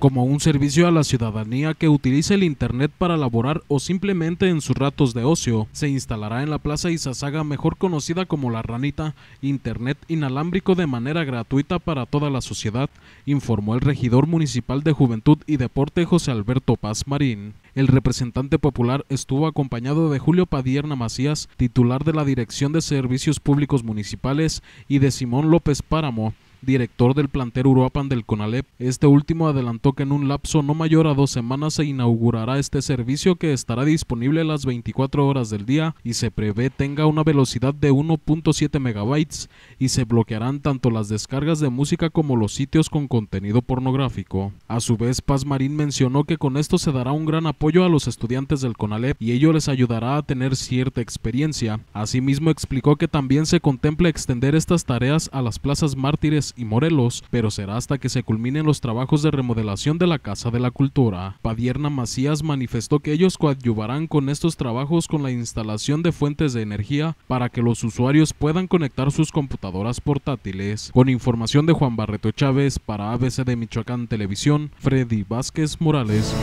como un servicio a la ciudadanía que utilice el Internet para laborar o simplemente en sus ratos de ocio. Se instalará en la Plaza Izazaga, mejor conocida como La Ranita, Internet inalámbrico de manera gratuita para toda la sociedad, informó el regidor municipal de Juventud y Deporte José Alberto Paz Marín. El representante popular estuvo acompañado de Julio Padierna Macías, titular de la Dirección de Servicios Públicos Municipales, y de Simón López Páramo, director del plantel Uruapan del CONALEP. Este último adelantó que en un lapso no mayor a dos semanas se inaugurará este servicio que estará disponible las 24 horas del día y se prevé tenga una velocidad de 1.7 megabytes y se bloquearán tanto las descargas de música como los sitios con contenido pornográfico. A su vez, Paz Marín mencionó que con esto se dará un gran apoyo a los estudiantes del CONALEP y ello les ayudará a tener cierta experiencia. Asimismo, explicó que también se contempla extender estas tareas a las plazas mártires y Morelos, pero será hasta que se culminen los trabajos de remodelación de la Casa de la Cultura. Padierna Macías manifestó que ellos coadyuvarán con estos trabajos con la instalación de fuentes de energía para que los usuarios puedan conectar sus computadoras portátiles. Con información de Juan Barreto Chávez para ABC de Michoacán Televisión, Freddy Vázquez Morales.